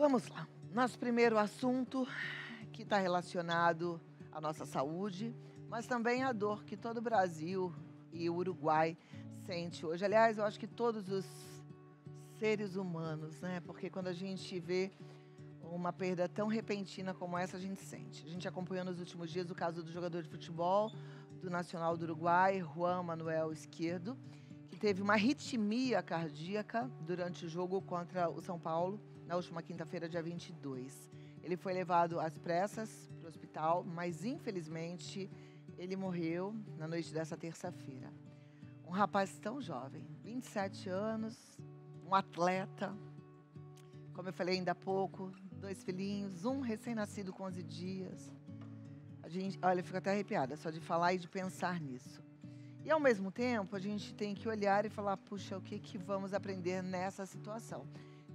Vamos lá. Nosso primeiro assunto que está relacionado à nossa saúde, mas também à dor que todo o Brasil e o Uruguai sente hoje. Aliás, eu acho que todos os seres humanos, né? Porque quando a gente vê uma perda tão repentina como essa, a gente sente. A gente acompanhou nos últimos dias o caso do jogador de futebol do Nacional do Uruguai, Juan Manuel Esquerdo, que teve uma arritmia cardíaca durante o jogo contra o São Paulo na última quinta-feira, dia 22. Ele foi levado às pressas para o hospital, mas infelizmente ele morreu na noite dessa terça-feira. Um rapaz tão jovem, 27 anos, um atleta, como eu falei ainda há pouco, dois filhinhos, um recém-nascido com 11 dias. A gente, olha, eu fico até arrepiada só de falar e de pensar nisso. E ao mesmo tempo, a gente tem que olhar e falar: puxa, o que, que vamos aprender nessa situação?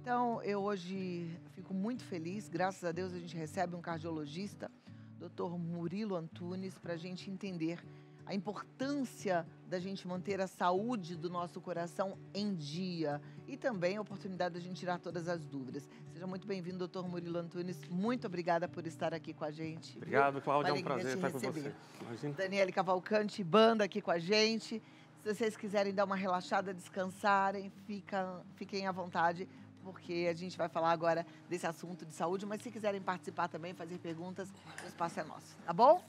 Então, eu hoje fico muito feliz, graças a Deus a gente recebe um cardiologista, Dr. Murilo Antunes, para a gente entender a importância da gente manter a saúde do nosso coração em dia e também a oportunidade da gente tirar todas as dúvidas. Seja muito bem-vindo, doutor Murilo Antunes. Muito obrigada por estar aqui com a gente. Obrigado, Cláudia. É um prazer estar receber. com você. Imagina. Daniele Cavalcante, banda aqui com a gente. Se vocês quiserem dar uma relaxada, descansarem, fica, fiquem à vontade porque a gente vai falar agora desse assunto de saúde, mas se quiserem participar também, fazer perguntas, o espaço é nosso, tá bom?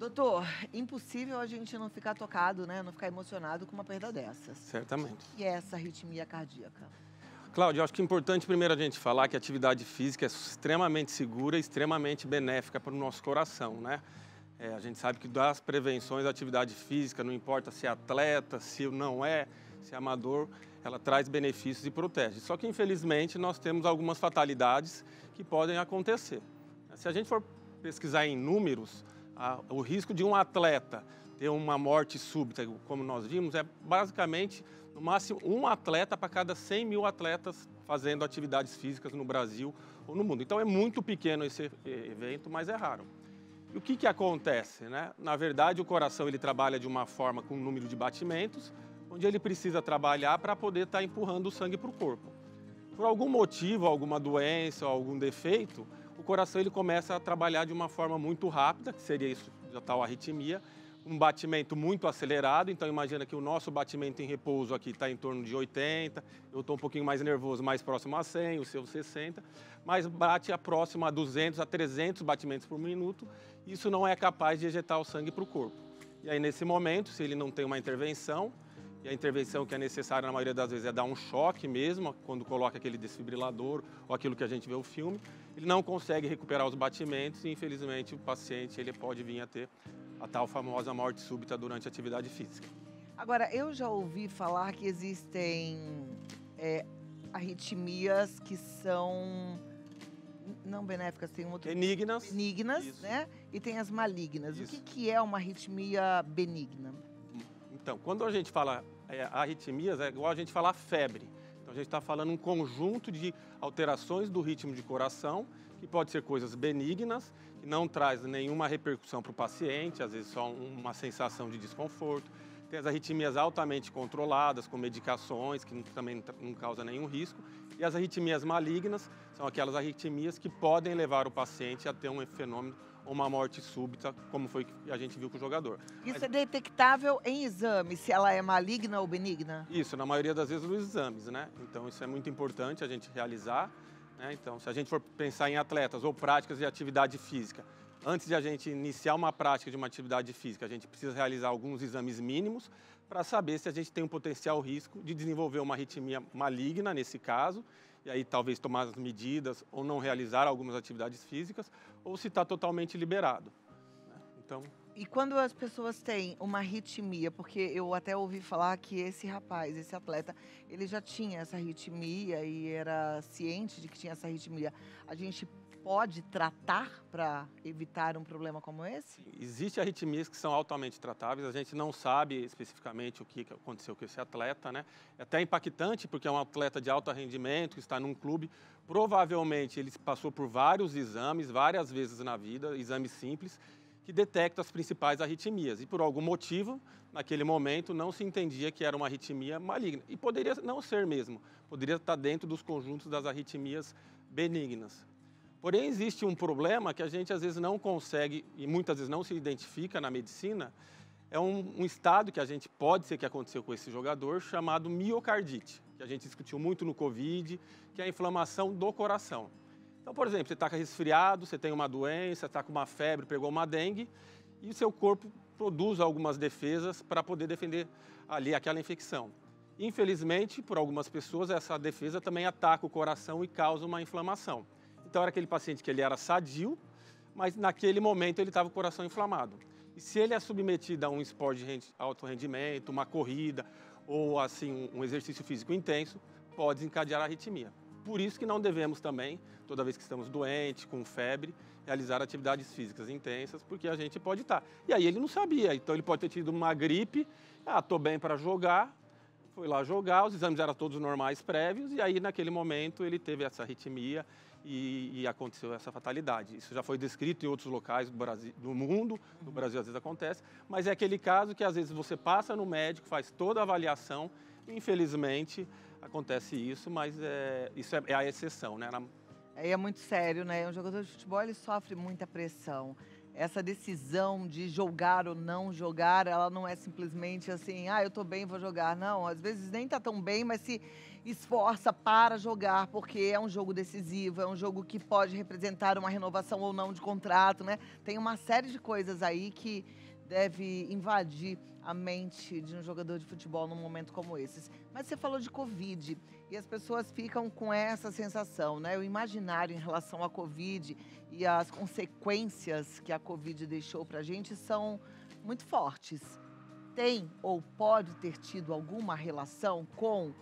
Doutor, impossível a gente não ficar tocado, né? Não ficar emocionado com uma perda dessas. Certamente. E é essa arritmia cardíaca? Cláudio, acho que é importante primeiro a gente falar que a atividade física é extremamente segura e extremamente benéfica para o nosso coração, né? É, a gente sabe que das prevenções da atividade física, não importa se é atleta, se não é, se é amador, ela traz benefícios e protege. Só que, infelizmente, nós temos algumas fatalidades que podem acontecer. Se a gente for pesquisar em números, a, o risco de um atleta ter uma morte súbita, como nós vimos, é basicamente, no máximo, um atleta para cada 100 mil atletas fazendo atividades físicas no Brasil ou no mundo. Então, é muito pequeno esse eh, evento, mas é raro. E o que, que acontece? Né? Na verdade, o coração ele trabalha de uma forma com o número de batimentos, onde ele precisa trabalhar para poder estar tá empurrando o sangue para o corpo. Por algum motivo, alguma doença, algum defeito, o coração ele começa a trabalhar de uma forma muito rápida, que seria isso, já tal tá arritmia, um batimento muito acelerado, então imagina que o nosso batimento em repouso aqui está em torno de 80, eu estou um pouquinho mais nervoso, mais próximo a 100, o seu 60, mas bate a próximo a 200 a 300 batimentos por minuto, isso não é capaz de ejetar o sangue para o corpo. E aí nesse momento, se ele não tem uma intervenção, e a intervenção que é necessária, na maioria das vezes, é dar um choque mesmo, quando coloca aquele desfibrilador ou aquilo que a gente vê no filme. Ele não consegue recuperar os batimentos e, infelizmente, o paciente ele pode vir a ter a tal famosa morte súbita durante a atividade física. Agora, eu já ouvi falar que existem é, arritmias que são não benéficas, tem um outro. Benignas. Benignas, Isso. né? E tem as malignas. Isso. O que, que é uma arritmia benigna? Então, quando a gente fala é, arritmias, é igual a gente falar febre. Então, a gente está falando um conjunto de alterações do ritmo de coração, que pode ser coisas benignas, que não traz nenhuma repercussão para o paciente, às vezes só uma sensação de desconforto. Tem as arritmias altamente controladas, com medicações, que também não causa nenhum risco. E as arritmias malignas são aquelas arritmias que podem levar o paciente a ter um fenômeno uma morte súbita, como foi que a gente viu com o jogador. Isso Mas... é detectável em exame, se ela é maligna ou benigna? Isso, na maioria das vezes nos exames, né? Então isso é muito importante a gente realizar. Né? Então, se a gente for pensar em atletas ou práticas de atividade física, antes de a gente iniciar uma prática de uma atividade física, a gente precisa realizar alguns exames mínimos para saber se a gente tem um potencial risco de desenvolver uma arritmia maligna nesse caso e aí talvez tomar as medidas ou não realizar algumas atividades físicas, ou se está totalmente liberado. Né? Então. E quando as pessoas têm uma arritmia, porque eu até ouvi falar que esse rapaz, esse atleta, ele já tinha essa arritmia e era ciente de que tinha essa arritmia. A gente pode tratar para evitar um problema como esse? Existem arritmias que são altamente tratáveis, a gente não sabe especificamente o que aconteceu com esse atleta, né? É até impactante, porque é um atleta de alto rendimento, que está num clube, provavelmente ele passou por vários exames, várias vezes na vida, exames simples, que detectam as principais arritmias. E por algum motivo, naquele momento, não se entendia que era uma arritmia maligna. E poderia não ser mesmo, poderia estar dentro dos conjuntos das arritmias benignas. Porém, existe um problema que a gente às vezes não consegue e muitas vezes não se identifica na medicina. É um, um estado que a gente pode ser que aconteceu com esse jogador chamado miocardite, que a gente discutiu muito no Covid, que é a inflamação do coração. Então, por exemplo, você está resfriado, você tem uma doença, está com uma febre, pegou uma dengue, e o seu corpo produz algumas defesas para poder defender ali aquela infecção. Infelizmente, por algumas pessoas, essa defesa também ataca o coração e causa uma inflamação. Então era aquele paciente que ele era sadio, mas naquele momento ele estava com o coração inflamado. E se ele é submetido a um esporte de alto rendimento, uma corrida ou assim um exercício físico intenso, pode desencadear a arritmia. Por isso que não devemos também, toda vez que estamos doentes, com febre, realizar atividades físicas intensas, porque a gente pode estar. Tá. E aí ele não sabia, então ele pode ter tido uma gripe, ah, tô bem para jogar, foi lá jogar, os exames eram todos normais prévios, e aí naquele momento ele teve essa arritmia e, e, aconteceu essa fatalidade. Isso já foi descrito em outros locais do, Brasil, do mundo, no Brasil às vezes acontece, mas é aquele caso que às vezes você passa no médico, faz toda a avaliação, infelizmente acontece isso, mas é, isso é, é a exceção, né? Na... É, é muito sério, né? Um jogador de futebol ele sofre muita pressão essa decisão de jogar ou não jogar, ela não é simplesmente assim, ah, eu tô bem, vou jogar. Não, às vezes nem tá tão bem, mas se esforça para jogar, porque é um jogo decisivo, é um jogo que pode representar uma renovação ou não de contrato, né? Tem uma série de coisas aí que deve invadir a mente de um jogador de futebol num momento como esse. Mas você falou de Covid e as pessoas ficam com essa sensação, né? O imaginário em relação à Covid e as consequências que a Covid deixou para a gente são muito fortes. Tem ou pode ter tido alguma relação com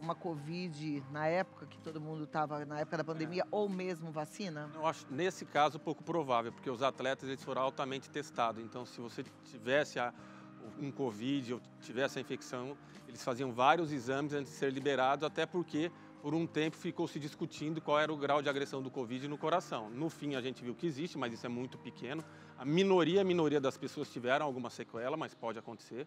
uma Covid na época que todo mundo estava, na época da pandemia, é. ou mesmo vacina? Eu acho, nesse caso, pouco provável, porque os atletas eles foram altamente testados. Então, se você tivesse a, um Covid ou tivesse a infecção, eles faziam vários exames antes de ser liberados, até porque por um tempo ficou se discutindo qual era o grau de agressão do Covid no coração. No fim, a gente viu que existe, mas isso é muito pequeno. A minoria, a minoria das pessoas tiveram alguma sequela, mas pode acontecer.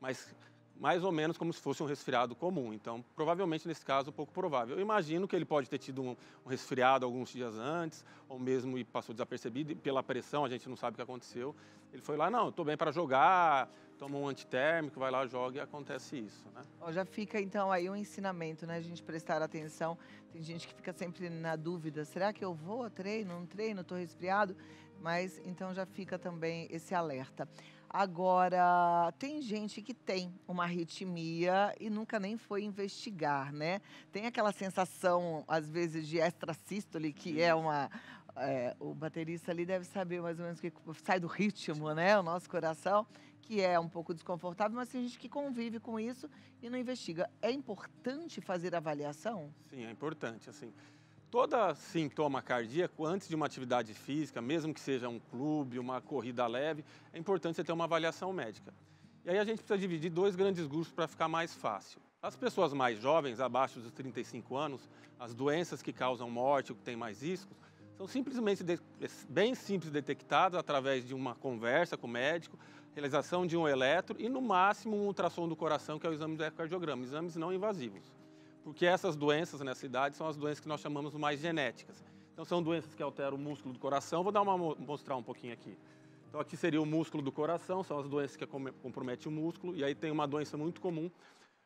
Mas mais ou menos como se fosse um resfriado comum. Então, provavelmente nesse caso, pouco provável. Eu imagino que ele pode ter tido um, um resfriado alguns dias antes, ou mesmo e passou desapercebido, e pela pressão a gente não sabe o que aconteceu. Ele foi lá, não, estou bem para jogar, toma um antitérmico, vai lá, joga e acontece isso, né? Ó, já fica então aí um ensinamento, né? A gente prestar atenção. Tem gente que fica sempre na dúvida, será que eu vou a treino, não treino, estou resfriado? Mas então já fica também esse alerta. Agora, tem gente que tem uma arritmia e nunca nem foi investigar, né? Tem aquela sensação, às vezes, de extrasístole, que é uma, é, o baterista ali deve saber mais ou menos que sai do ritmo, né? O nosso coração, que é um pouco desconfortável, mas tem gente que convive com isso e não investiga. É importante fazer avaliação? Sim, é importante, assim. Todo sintoma cardíaco, antes de uma atividade física, mesmo que seja um clube, uma corrida leve, é importante você ter uma avaliação médica. E aí a gente precisa dividir dois grandes grupos para ficar mais fácil. As pessoas mais jovens, abaixo dos 35 anos, as doenças que causam morte, que têm mais riscos, são simplesmente de, bem simples detectadas através de uma conversa com o médico, realização de um eletro e, no máximo, um ultrassom do coração, que é o exame do ecocardiograma, exames não invasivos porque essas doenças nessa idade são as doenças que nós chamamos mais genéticas. Então são doenças que alteram o músculo do coração. Vou dar uma mostrar um pouquinho aqui. Então aqui seria o músculo do coração, são as doenças que comprometem o músculo e aí tem uma doença muito comum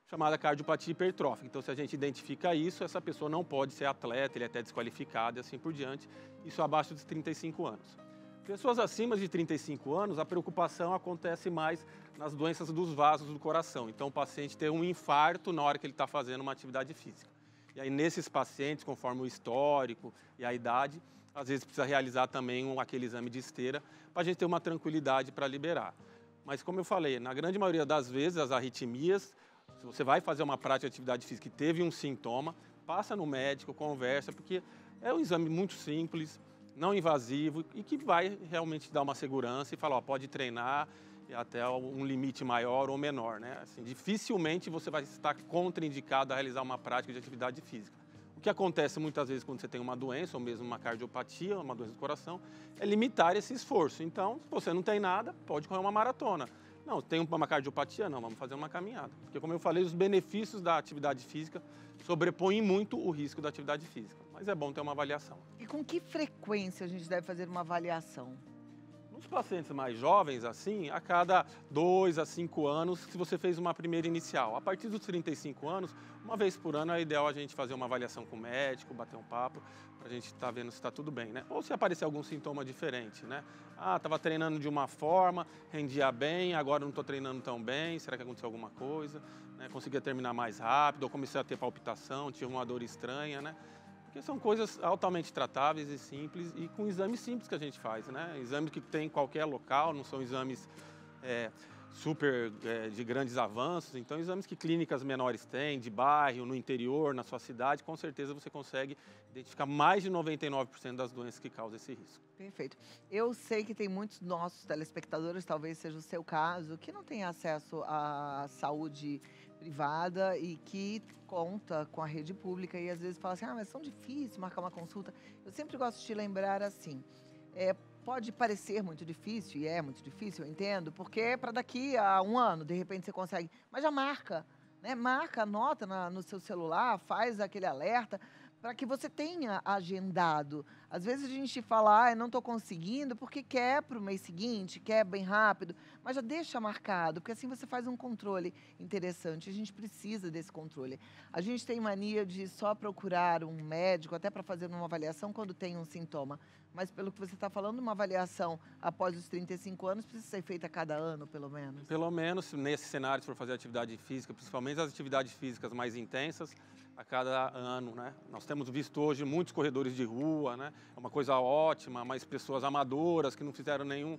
chamada cardiopatia hipertrófica. Então se a gente identifica isso, essa pessoa não pode ser atleta, ele é até desqualificado e assim por diante, isso abaixo dos 35 anos. Pessoas acima de 35 anos, a preocupação acontece mais nas doenças dos vasos do coração. Então, o paciente tem um infarto na hora que ele está fazendo uma atividade física. E aí, nesses pacientes, conforme o histórico e a idade, às vezes precisa realizar também um, aquele exame de esteira para a gente ter uma tranquilidade para liberar. Mas, como eu falei, na grande maioria das vezes, as arritmias, se você vai fazer uma prática de atividade física e teve um sintoma, passa no médico, conversa, porque é um exame muito simples não invasivo e que vai realmente dar uma segurança e falar, ó, pode treinar até um limite maior ou menor, né? Assim, dificilmente você vai estar contraindicado a realizar uma prática de atividade física. O que acontece muitas vezes quando você tem uma doença, ou mesmo uma cardiopatia, uma doença do coração, é limitar esse esforço. Então, se você não tem nada, pode correr uma maratona. Não, tem uma cardiopatia? Não, vamos fazer uma caminhada. Porque, como eu falei, os benefícios da atividade física sobrepõem muito o risco da atividade física. Mas é bom ter uma avaliação. E com que frequência a gente deve fazer uma avaliação? Nos pacientes mais jovens, assim, a cada 2 a 5 anos, se você fez uma primeira inicial. A partir dos 35 anos, uma vez por ano é ideal a gente fazer uma avaliação com o médico, bater um papo, para a gente estar tá vendo se está tudo bem, né? Ou se aparecer algum sintoma diferente, né? Ah, estava treinando de uma forma, rendia bem, agora não estou treinando tão bem, será que aconteceu alguma coisa? Né? Conseguia terminar mais rápido, ou comecei a ter palpitação, tive uma dor estranha, né? Porque são coisas altamente tratáveis e simples e com exames simples que a gente faz, né? Exames que tem em qualquer local, não são exames é, super é, de grandes avanços. Então, exames que clínicas menores têm, de bairro, no interior, na sua cidade, com certeza você consegue identificar mais de 99% das doenças que causam esse risco. Perfeito. Eu sei que tem muitos nossos telespectadores, talvez seja o seu caso, que não tem acesso à saúde privada e que conta com a rede pública e às vezes fala assim, ah, mas são é difíceis marcar uma consulta. Eu sempre gosto de te lembrar assim, é, pode parecer muito difícil, e é muito difícil, eu entendo, porque é para daqui a um ano, de repente, você consegue. Mas já marca, né? Marca, anota na, no seu celular, faz aquele alerta para que você tenha agendado. Às vezes a gente fala, ah, não estou conseguindo, porque quer para o mês seguinte, quer bem rápido, mas já deixa marcado, porque assim você faz um controle interessante. A gente precisa desse controle. A gente tem mania de só procurar um médico, até para fazer uma avaliação quando tem um sintoma. Mas pelo que você está falando, uma avaliação após os 35 anos precisa ser feita cada ano, pelo menos. Pelo menos, nesse cenário, se for fazer atividade física, principalmente as atividades físicas mais intensas, a cada ano. Né? Nós temos visto hoje muitos corredores de rua, né? é uma coisa ótima, mas pessoas amadoras que não fizeram nenhum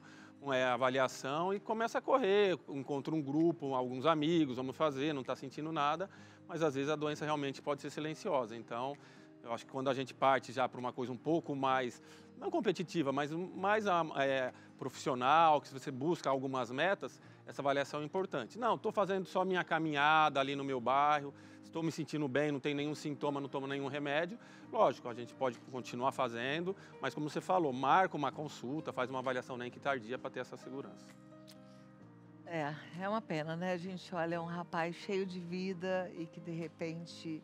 é, avaliação e começa a correr, encontra um grupo, alguns amigos, vamos fazer, não está sentindo nada, mas às vezes a doença realmente pode ser silenciosa. Então, eu acho que quando a gente parte já para uma coisa um pouco mais, não competitiva, mas mais é, profissional, que você busca algumas metas, essa avaliação é importante. Não, estou fazendo só minha caminhada ali no meu bairro, estou me sentindo bem, não tem nenhum sintoma, não tomo nenhum remédio. Lógico, a gente pode continuar fazendo, mas como você falou, marca uma consulta, faz uma avaliação nem que tardia para ter essa segurança. É, é uma pena, né? A gente olha é um rapaz cheio de vida e que de repente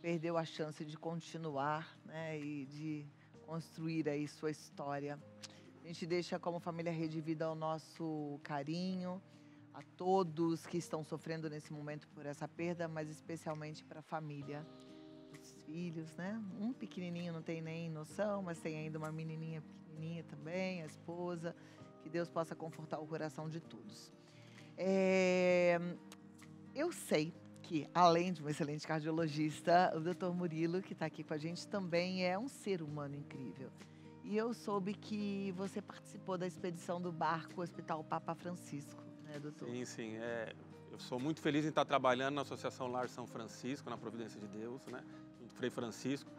perdeu a chance de continuar, né? E de construir aí sua história. A gente deixa como família Rede Vida o nosso carinho, a todos que estão sofrendo nesse momento por essa perda, mas especialmente para a família dos filhos, né? Um pequenininho não tem nem noção, mas tem ainda uma menininha pequenininha também, a esposa. Que Deus possa confortar o coração de todos. É, eu sei que, além de um excelente cardiologista, o Dr. Murilo, que está aqui com a gente, também é um ser humano incrível. E eu soube que você participou da expedição do barco Hospital Papa Francisco né, doutor? Sim, sim. É, eu sou muito feliz em estar trabalhando na Associação Lar São Francisco, na Providência de Deus, né? Junto com o Frei Francisco.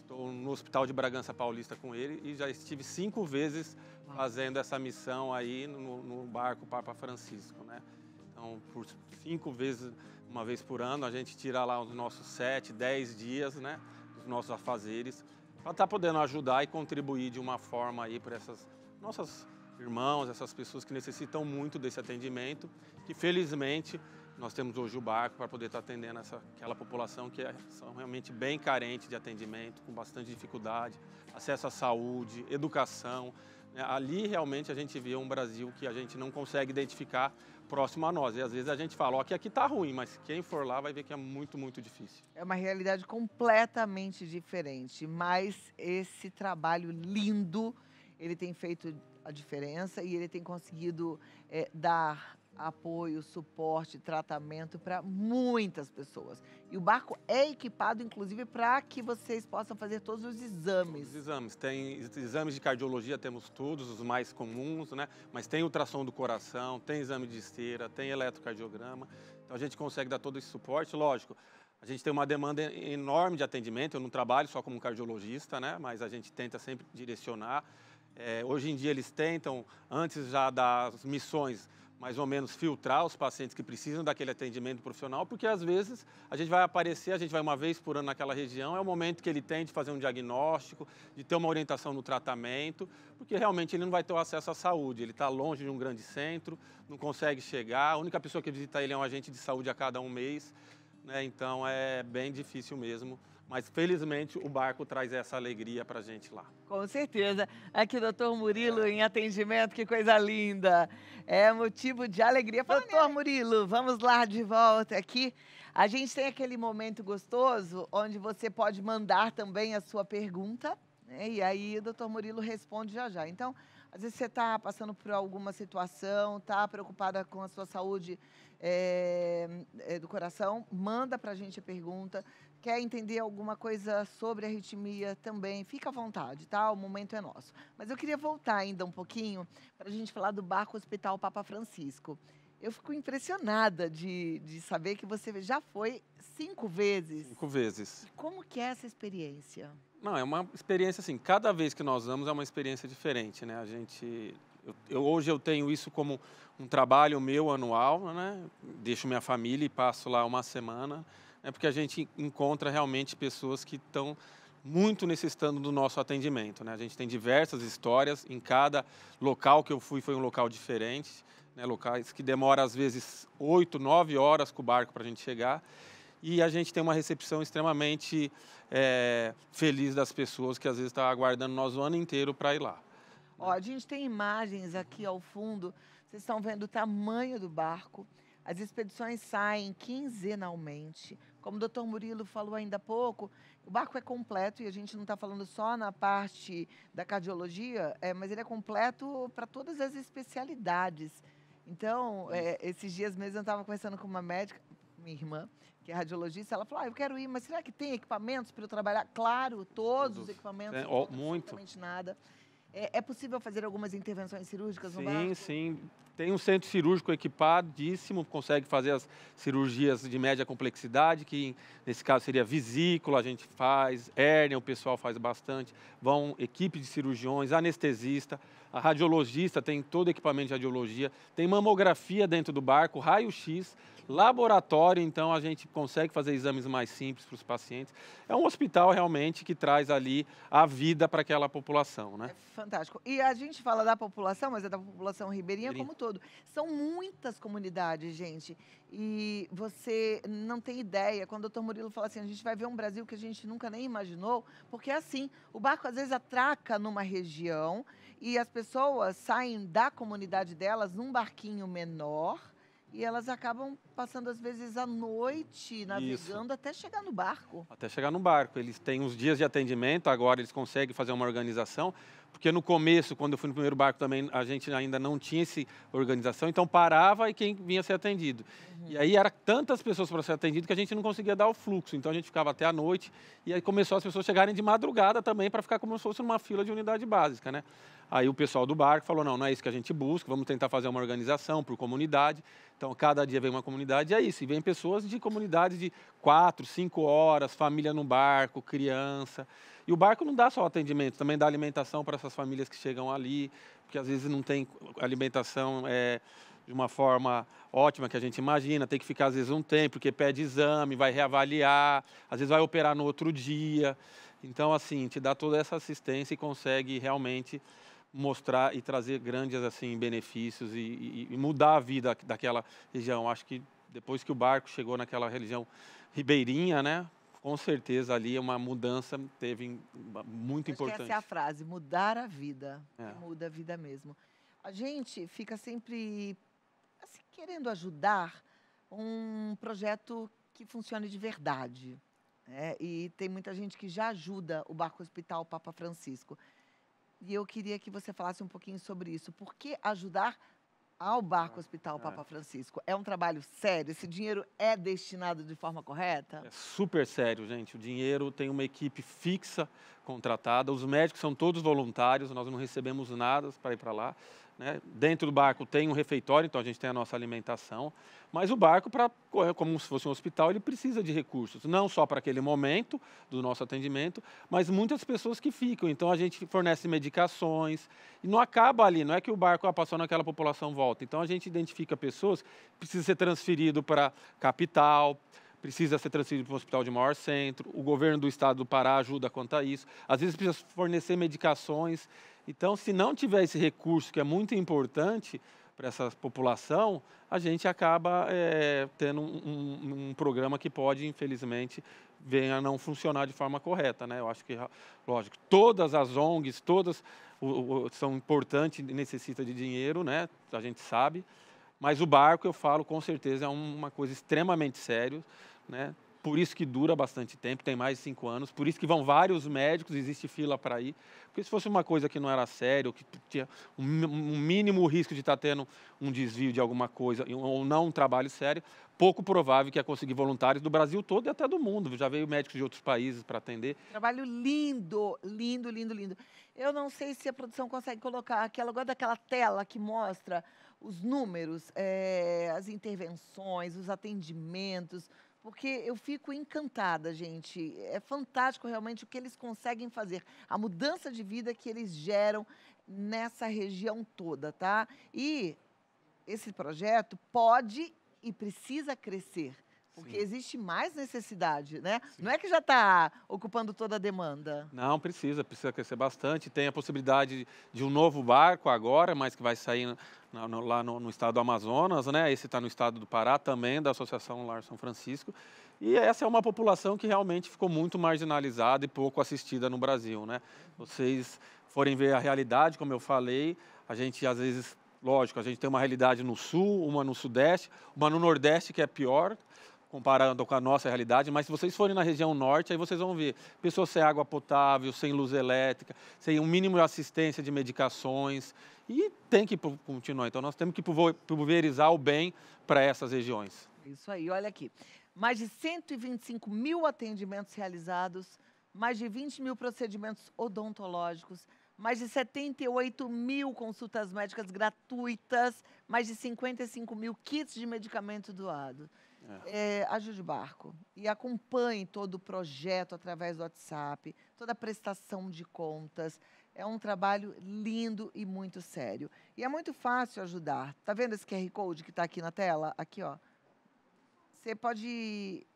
Estou no Hospital de Bragança Paulista com ele e já estive cinco vezes Uau. fazendo essa missão aí no, no barco Papa Francisco, né? Então, por cinco vezes, uma vez por ano, a gente tira lá os nossos sete, dez dias, né? Dos nossos afazeres, para estar tá podendo ajudar e contribuir de uma forma aí para essas nossas irmãos, essas pessoas que necessitam muito desse atendimento, que felizmente nós temos hoje o barco para poder estar atendendo essa, aquela população que é, são realmente bem carente de atendimento, com bastante dificuldade, acesso à saúde, educação. Né? Ali realmente a gente vê um Brasil que a gente não consegue identificar próximo a nós. E às vezes a gente fala, ó, que aqui está ruim, mas quem for lá vai ver que é muito, muito difícil. É uma realidade completamente diferente, mas esse trabalho lindo ele tem feito a diferença e ele tem conseguido é, dar apoio, suporte, tratamento para muitas pessoas. E o barco é equipado, inclusive, para que vocês possam fazer todos os exames. Todos os exames. Tem exames de cardiologia, temos todos, os mais comuns, né? Mas tem ultrassom do coração, tem exame de esteira, tem eletrocardiograma. Então a gente consegue dar todo esse suporte, lógico. A gente tem uma demanda enorme de atendimento. Eu não trabalho só como cardiologista, né? Mas a gente tenta sempre direcionar. É, hoje em dia eles tentam, antes já das missões, mais ou menos filtrar os pacientes que precisam daquele atendimento profissional, porque às vezes a gente vai aparecer, a gente vai uma vez por ano naquela região, é o momento que ele tem de fazer um diagnóstico, de ter uma orientação no tratamento, porque realmente ele não vai ter acesso à saúde, ele está longe de um grande centro, não consegue chegar, a única pessoa que visita ele é um agente de saúde a cada um mês, né? então é bem difícil mesmo mas felizmente o barco traz essa alegria para a gente lá. Com certeza. Aqui, doutor Murilo, em atendimento, que coisa linda. É motivo de alegria. Doutor Murilo, vamos lá de volta aqui. A gente tem aquele momento gostoso onde você pode mandar também a sua pergunta. Né? E aí o doutor Murilo responde já já. Então, às vezes você está passando por alguma situação, está preocupada com a sua saúde é, é, do coração, manda para a gente a pergunta quer entender alguma coisa sobre arritmia também, fica à vontade, tá? O momento é nosso. Mas eu queria voltar ainda um pouquinho para a gente falar do barco Hospital Papa Francisco. Eu fico impressionada de, de saber que você já foi cinco vezes. Cinco vezes. E como que é essa experiência? Não, é uma experiência assim, cada vez que nós vamos é uma experiência diferente, né? A gente eu, eu, hoje eu tenho isso como um trabalho meu anual, né? Deixo minha família e passo lá uma semana é porque a gente encontra realmente pessoas que estão muito necessitando do nosso atendimento. Né? A gente tem diversas histórias, em cada local que eu fui foi um local diferente, né? locais que demora às vezes oito, nove horas com o barco para a gente chegar e a gente tem uma recepção extremamente é, feliz das pessoas que às vezes estão tá aguardando nós o ano inteiro para ir lá. Né? Ó, a gente tem imagens aqui ao fundo, vocês estão vendo o tamanho do barco. As expedições saem quinzenalmente. Como o doutor Murilo falou ainda há pouco, o barco é completo e a gente não está falando só na parte da cardiologia, é, mas ele é completo para todas as especialidades. Então, é, esses dias mesmo eu estava conversando com uma médica, minha irmã, que é radiologista, ela falou: ah, eu quero ir, mas será que tem equipamentos para eu trabalhar? Claro, todos, todos. os equipamentos, é, muito. absolutamente nada. É, é possível fazer algumas intervenções cirúrgicas sim, no barco? Sim, sim. Tem um centro cirúrgico equipadíssimo, consegue fazer as cirurgias de média complexidade, que nesse caso seria vesícula, a gente faz, hérnia, o pessoal faz bastante. Vão equipe de cirurgiões, anestesista, a radiologista tem todo equipamento de radiologia, tem mamografia dentro do barco, raio-x, laboratório, então a gente consegue fazer exames mais simples para os pacientes. É um hospital realmente que traz ali a vida para aquela população, né? É fantástico. E a gente fala da população, mas é da população ribeirinha, ribeirinha. como todo. São muitas comunidades, gente. E você não tem ideia, quando o doutor Murilo fala assim, a gente vai ver um Brasil que a gente nunca nem imaginou, porque é assim, o barco às vezes atraca numa região e as pessoas saem da comunidade delas num barquinho menor e elas acabam passando, às vezes, a noite navegando Isso. até chegar no barco. Até chegar no barco. Eles têm uns dias de atendimento, agora eles conseguem fazer uma organização porque no começo, quando eu fui no primeiro barco também, a gente ainda não tinha essa organização, então parava e quem vinha ser atendido. Uhum. E aí era tantas pessoas para ser atendido que a gente não conseguia dar o fluxo, então a gente ficava até a noite e aí começou as pessoas chegarem de madrugada também para ficar como se fosse uma fila de unidade básica, né? Aí o pessoal do barco falou: não, não é isso que a gente busca, vamos tentar fazer uma organização por comunidade. Então, cada dia vem uma comunidade, e é isso. E vem pessoas de comunidades de quatro, cinco horas, família no barco, criança. E o barco não dá só atendimento, também dá alimentação para essas famílias que chegam ali, porque às vezes não tem alimentação é, de uma forma ótima que a gente imagina, tem que ficar às vezes um tempo, porque pede exame, vai reavaliar, às vezes vai operar no outro dia. Então, assim, te dá toda essa assistência e consegue realmente mostrar e trazer grandes assim benefícios e, e, e mudar a vida daquela região. Acho que depois que o barco chegou naquela região ribeirinha, né, com certeza ali uma mudança teve muito importante. essa é a frase, mudar a vida, é. muda a vida mesmo. A gente fica sempre assim, querendo ajudar um projeto que funcione de verdade. Né? E tem muita gente que já ajuda o Barco Hospital Papa Francisco. E eu queria que você falasse um pouquinho sobre isso. Por que ajudar ao Barco ah, Hospital é. Papa Francisco. É um trabalho sério? Esse dinheiro é destinado de forma correta? É super sério, gente. O dinheiro tem uma equipe fixa contratada. Os médicos são todos voluntários, nós não recebemos nada para ir para lá. Né? Dentro do barco tem um refeitório, então a gente tem a nossa alimentação. Mas o barco, para como se fosse um hospital, ele precisa de recursos, não só para aquele momento do nosso atendimento, mas muitas pessoas que ficam. Então a gente fornece medicações e não acaba ali, não é que o barco ah, passou naquela população volta. Então a gente identifica pessoas que precisam ser transferido para capital, precisa ser transferido para um hospital de maior centro, o governo do estado do Pará ajuda quanto a isso. Às vezes precisa fornecer medicações então, se não tiver esse recurso que é muito importante para essa população, a gente acaba é, tendo um, um, programa que pode, infelizmente, venha a não funcionar de forma correta. Né? Eu acho que, lógico, todas as ONGs, todas o, o, são importantes e necessitam de dinheiro, né? a gente sabe, mas o barco, eu falo, com certeza, é uma coisa extremamente séria. Né? por isso que dura bastante tempo, tem mais de cinco anos, por isso que vão vários médicos, existe fila para ir. Porque se fosse uma coisa que não era séria, que tinha um mínimo risco de estar tá tendo um desvio de alguma coisa, ou não um trabalho sério, pouco provável que ia conseguir voluntários do Brasil todo e até do mundo. Já veio médicos de outros países para atender. Trabalho lindo, lindo, lindo, lindo. Eu não sei se a produção consegue colocar aquela, agora daquela tela que mostra os números, é, as intervenções, os atendimentos, porque eu fico encantada, gente. É fantástico realmente o que eles conseguem fazer, a mudança de vida que eles geram nessa região toda, tá? E esse projeto pode e precisa crescer. Porque Sim. existe mais necessidade, né? Sim. Não é que já está ocupando toda a demanda. Não, precisa, precisa crescer bastante. Tem a possibilidade de um novo barco agora, mas que vai sair na, no, lá no, no, estado do Amazonas, né? Esse está no estado do Pará também, da Associação Lar São Francisco. E essa é uma população que realmente ficou muito marginalizada e pouco assistida no Brasil, né? Vocês forem ver a realidade, como eu falei, a gente às vezes lógico, a gente tem uma realidade no sul, uma no sudeste, uma no nordeste que é pior, comparando com a nossa realidade, mas se vocês forem na região norte, aí vocês vão ver pessoas sem água potável, sem luz elétrica, sem um mínimo de assistência de medicações. E tem que continuar. Então, nós temos que pulverizar o bem para essas regiões. Isso aí, olha aqui. Mais de 125 mil atendimentos realizados, mais de 20 mil procedimentos odontológicos, mais de 78 mil consultas médicas gratuitas, mais de 55 mil kits de medicamento doados. É. é, ajude o barco e acompanhe todo o projeto através do WhatsApp, toda a prestação de contas. É um trabalho lindo e muito sério. E é muito fácil ajudar. Tá vendo esse QR Code que está aqui na tela? Aqui, ó. Você pode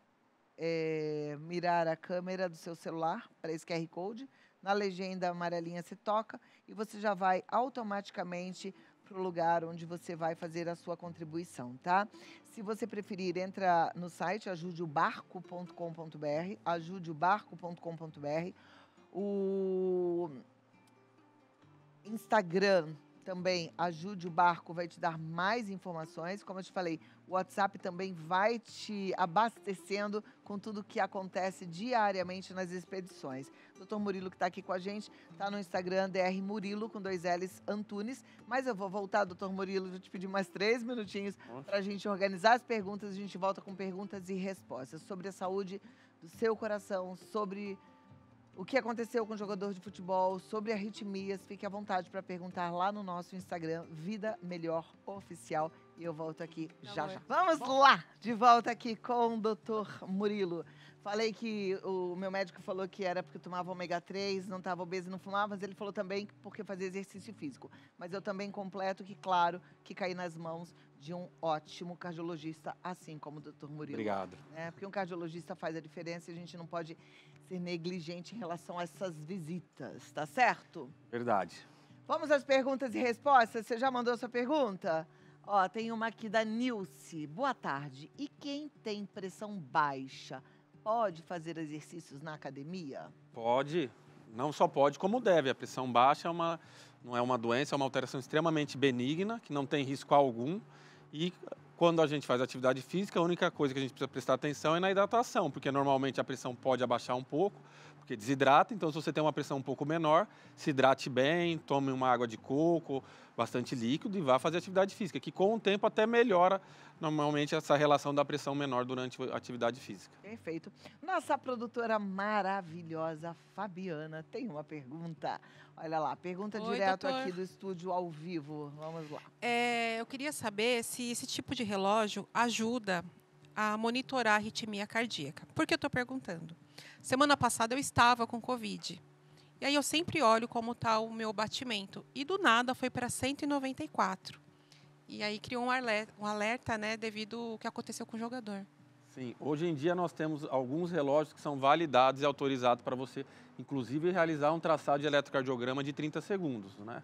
é, mirar a câmera do seu celular para esse QR Code. Na legenda amarelinha se toca e você já vai automaticamente outro lugar onde você vai fazer a sua contribuição, tá? Se você preferir, entra no site ajudeobarco.com.br, ajudeobarco.com.br. O Instagram também ajude o barco, vai te dar mais informações. Como eu te falei, o WhatsApp também vai te abastecendo com tudo que acontece diariamente nas expedições. Doutor Murilo, que está aqui com a gente, está no Instagram DR Murilo, com dois L's Antunes. Mas eu vou voltar, doutor Murilo, vou te pedir mais três minutinhos para a gente organizar as perguntas. A gente volta com perguntas e respostas sobre a saúde do seu coração, sobre o que aconteceu com o jogador de futebol, sobre arritmias, fique à vontade para perguntar lá no nosso Instagram, Vida Melhor Oficial. E eu volto aqui já já. Vamos lá! De volta aqui com o doutor Murilo. Falei que o meu médico falou que era porque eu tomava ômega 3, não estava obeso e não fumava, mas ele falou também porque fazia exercício físico. Mas eu também completo que, claro, que caí nas mãos de um ótimo cardiologista, assim como o doutor Murilo. Obrigado. É, porque um cardiologista faz a diferença e a gente não pode ser negligente em relação a essas visitas, tá certo? Verdade. Vamos às perguntas e respostas? Você já mandou sua pergunta? Ó, tem uma aqui da Nilce. Boa tarde. E quem tem pressão baixa? pode fazer exercícios na academia? Pode, não só pode, como deve. A pressão baixa é uma, não é uma doença, é uma alteração extremamente benigna, que não tem risco algum. E quando a gente faz atividade física, a única coisa que a gente precisa prestar atenção é na hidratação, porque normalmente a pressão pode abaixar um pouco, porque desidrata. Então, se você tem uma pressão um pouco menor, se hidrate bem, tome uma água de coco, bastante líquido e vá fazer atividade física, que com o tempo até melhora normalmente essa relação da pressão menor durante a atividade física. Perfeito. Nossa produtora maravilhosa, Fabiana, tem uma pergunta. Olha lá, pergunta Oi, direto doutor. aqui do estúdio ao vivo. Vamos lá. É, eu queria saber se esse tipo de relógio ajuda a monitorar a arritmia cardíaca. Por que eu estou perguntando? Semana passada eu estava com Covid. E aí eu sempre olho como está o meu batimento. E do nada foi para 194. E aí criou um alerta, um alerta né, devido ao que aconteceu com o jogador. Sim, hoje em dia nós temos alguns relógios que são validados e autorizados para você, inclusive, realizar um traçado de eletrocardiograma de 30 segundos. Né?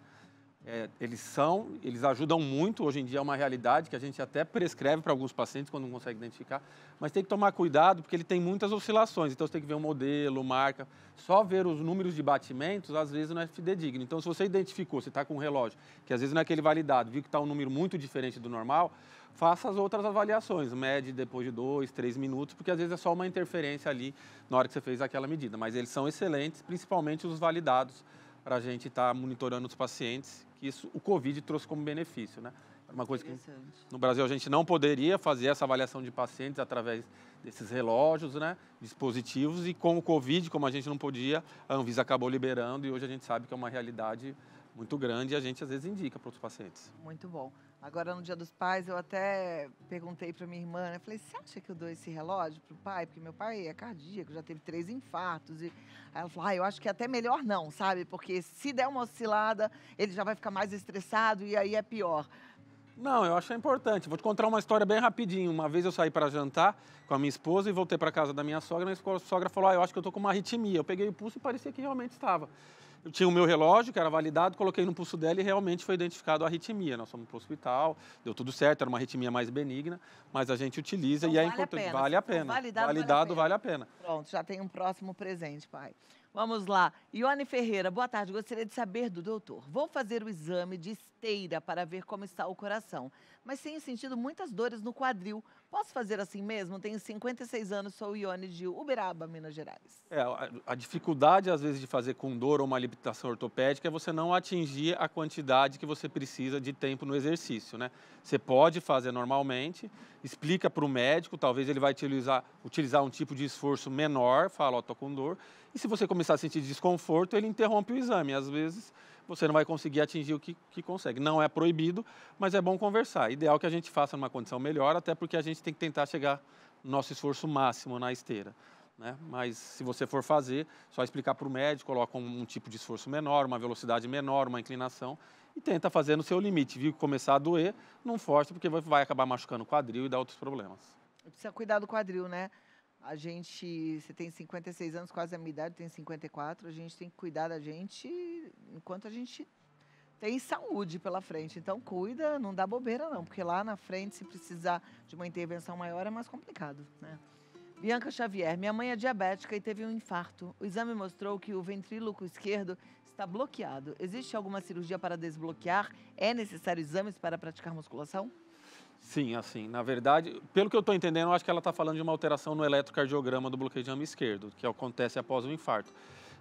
É, eles são, eles ajudam muito, hoje em dia é uma realidade que a gente até prescreve para alguns pacientes quando não consegue identificar, mas tem que tomar cuidado porque ele tem muitas oscilações, então você tem que ver o modelo, marca, só ver os números de batimentos às vezes não é fidedigno. Então se você identificou, você está com um relógio, que às vezes não é aquele validado, viu que está um número muito diferente do normal, faça as outras avaliações, mede depois de dois, três minutos, porque às vezes é só uma interferência ali na hora que você fez aquela medida. Mas eles são excelentes, principalmente os validados, para a gente estar tá monitorando os pacientes que isso, o Covid trouxe como benefício. Né? uma coisa que no Brasil a gente não poderia fazer essa avaliação de pacientes através desses relógios, né? dispositivos, e com o Covid, como a gente não podia, a Anvisa acabou liberando e hoje a gente sabe que é uma realidade muito grande e a gente às vezes indica para outros pacientes. Muito bom. Agora, no Dia dos Pais, eu até perguntei para minha irmã, né? Falei, você acha que eu dou esse relógio pro pai? Porque meu pai é cardíaco, já teve três infartos. E... Aí ela falou, ah, eu acho que é até melhor não, sabe? Porque se der uma oscilada, ele já vai ficar mais estressado e aí é pior. Não, eu acho importante. Vou te contar uma história bem rapidinho. Uma vez eu saí para jantar com a minha esposa e voltei para casa da minha sogra. a Minha sogra falou: ah, eu acho que eu tô com uma arritmia. Eu peguei o pulso e parecia que realmente estava eu tinha o meu relógio, que era validado, coloquei no pulso dela e realmente foi identificado a arritmia. Nós fomos para o hospital, deu tudo certo, era uma arritmia mais benigna, mas a gente utiliza então, e vale é importante. Vale a pena. Validado, validado vale, a pena. vale a pena. Pronto, já tem um próximo presente, pai. Vamos lá. Ione Ferreira, boa tarde. Gostaria de saber do doutor. Vou fazer o exame de esteira para ver como está o coração mas tenho sentido muitas dores no quadril. Posso fazer assim mesmo? Tenho 56 anos, sou Ione de Uberaba, Minas Gerais. É, a, a dificuldade, às vezes, de fazer com dor ou uma limitação ortopédica é você não atingir a quantidade que você precisa de tempo no exercício, né? Você pode fazer normalmente, explica para o médico, talvez ele vai utilizar, utilizar um tipo de esforço menor, fala, ó, oh, tô com dor. E se você começar a sentir desconforto, ele interrompe o exame. Às vezes você não vai conseguir atingir o que, que consegue. Não é proibido, mas é bom conversar. Ideal que a gente faça numa condição melhor, até porque a gente tem que tentar chegar no nosso esforço máximo na esteira. Né? Mas se você for fazer, só explicar para o médico, coloca um, um, tipo de esforço menor, uma velocidade menor, uma inclinação e tenta fazer no seu limite. Viu que começar a doer, não force, porque vai, vai acabar machucando o quadril e dá outros problemas. Precisa cuidar do quadril, né? A gente, você tem 56 anos, quase a minha idade, tem 54, a gente tem que cuidar da gente enquanto a gente tem saúde pela frente. Então cuida, não dá bobeira não, porque lá na frente, se precisar de uma intervenção maior, é mais complicado, né? Bianca Xavier, minha mãe é diabética e teve um infarto. O exame mostrou que o ventríloco esquerdo está bloqueado. Existe alguma cirurgia para desbloquear? É necessário exames para praticar musculação? Sim, assim, na verdade, pelo que eu estou entendendo, eu acho que ela está falando de uma alteração no eletrocardiograma do bloqueio de ramo esquerdo, que acontece após o infarto.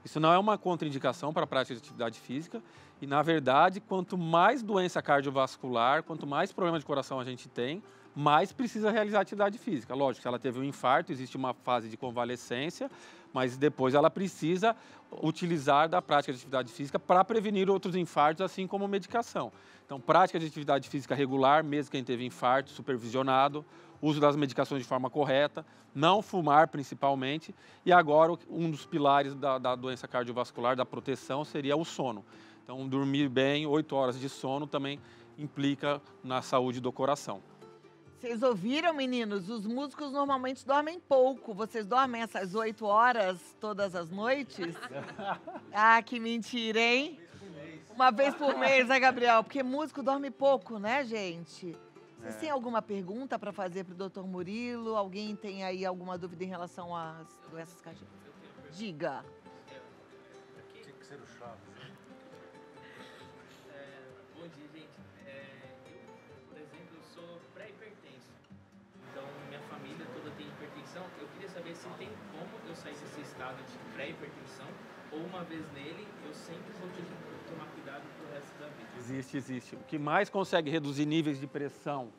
Isso não é uma contraindicação para a prática de atividade física e, na verdade, quanto mais doença cardiovascular, quanto mais problema de coração a gente tem, mais precisa realizar atividade física. Lógico, se ela teve um infarto, existe uma fase de convalescência, mas depois ela precisa utilizar da prática de atividade física para prevenir outros infartos, assim como medicação. Então, prática de atividade física regular, mesmo quem teve infarto, supervisionado, uso das medicações de forma correta, não fumar principalmente, e agora um dos pilares da, da doença cardiovascular, da proteção, seria o sono. Então, dormir bem, 8 horas de sono também implica na saúde do coração. Vocês ouviram, meninos? Os músicos normalmente dormem pouco. Vocês dormem essas 8 horas todas as noites? ah, que mentira, hein? Uma vez por mês, né, Gabriel? Porque músico dorme pouco, né, gente? Vocês é. têm alguma pergunta para fazer para o Dr. Murilo? Alguém tem aí alguma dúvida em relação às doenças cardíacas? Diga. O que, que ser o chave? saber se tem como eu sair desse estado de pré-hipertensão ou uma vez nele, eu sempre vou ter que tomar cuidado pro resto da vida. Existe, existe. O que mais consegue reduzir níveis de pressão,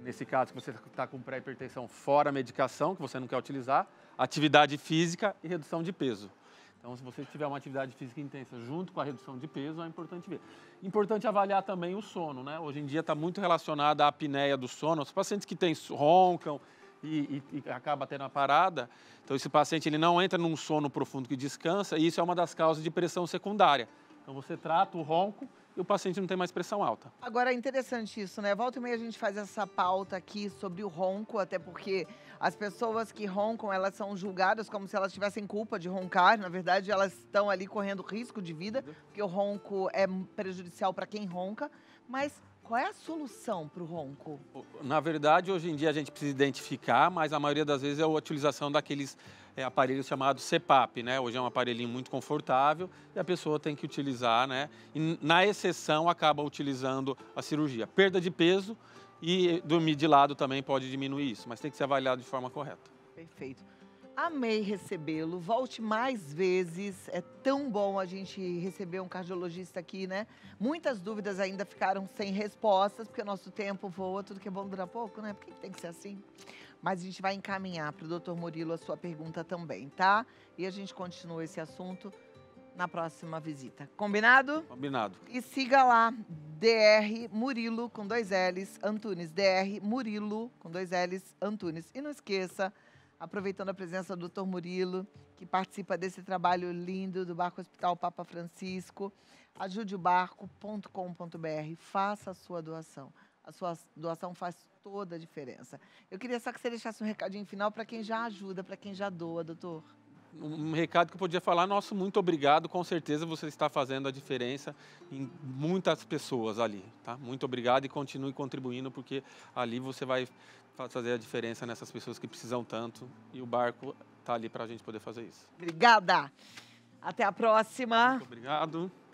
nesse caso que você está com pré-hipertensão fora a medicação, que você não quer utilizar, atividade física e redução de peso. Então, se você tiver uma atividade física intensa junto com a redução de peso, é importante ver. Importante avaliar também o sono, né? Hoje em dia está muito relacionado à apneia do sono. Os pacientes que têm roncam, e, e, e, acaba tendo uma parada. Então, esse paciente ele não entra num sono profundo que descansa, e isso é uma das causas de pressão secundária. Então, você trata o ronco e o paciente não tem mais pressão alta. Agora é interessante isso, né? Volta e meia a gente faz essa pauta aqui sobre o ronco, até porque as pessoas que roncam, elas são julgadas como se elas tivessem culpa de roncar. Na verdade, elas estão ali correndo risco de vida, uhum. porque o ronco é prejudicial para quem ronca. Mas qual é a solução para o ronco? Na verdade, hoje em dia a gente precisa identificar, mas a maioria das vezes é a utilização daqueles é, aparelhos chamados CPAP, né? Hoje é um aparelhinho muito confortável e a pessoa tem que utilizar, né? E, na exceção, acaba utilizando a cirurgia. Perda de peso e dormir de lado também pode diminuir isso, mas tem que ser avaliado de forma correta. Perfeito. Amei recebê-lo. Volte mais vezes. É tão bom a gente receber um cardiologista aqui, né? Muitas dúvidas ainda ficaram sem respostas, porque o nosso tempo voa, tudo que é bom dura pouco, né? Por que tem que ser assim? Mas a gente vai encaminhar para o Dr. Murilo a sua pergunta também, tá? E a gente continua esse assunto na próxima visita. Combinado? Combinado. E siga lá, DR Murilo com dois L's, Antunes. DR Murilo com dois L's, Antunes. E não esqueça aproveitando a presença do Dr. Murilo, que participa desse trabalho lindo do Barco Hospital Papa Francisco. Ajudeobarco.com.br, faça a sua doação. A sua doação faz toda a diferença. Eu queria só que você deixasse um recadinho final para quem já ajuda, para quem já doa, doutor um recado que eu podia falar, nosso muito obrigado, com certeza você está fazendo a diferença em muitas pessoas ali, tá? Muito obrigado e continue contribuindo porque ali você vai fazer a diferença nessas pessoas que precisam tanto e o barco está ali para a gente poder fazer isso. Obrigada. Até a próxima. Muito obrigado.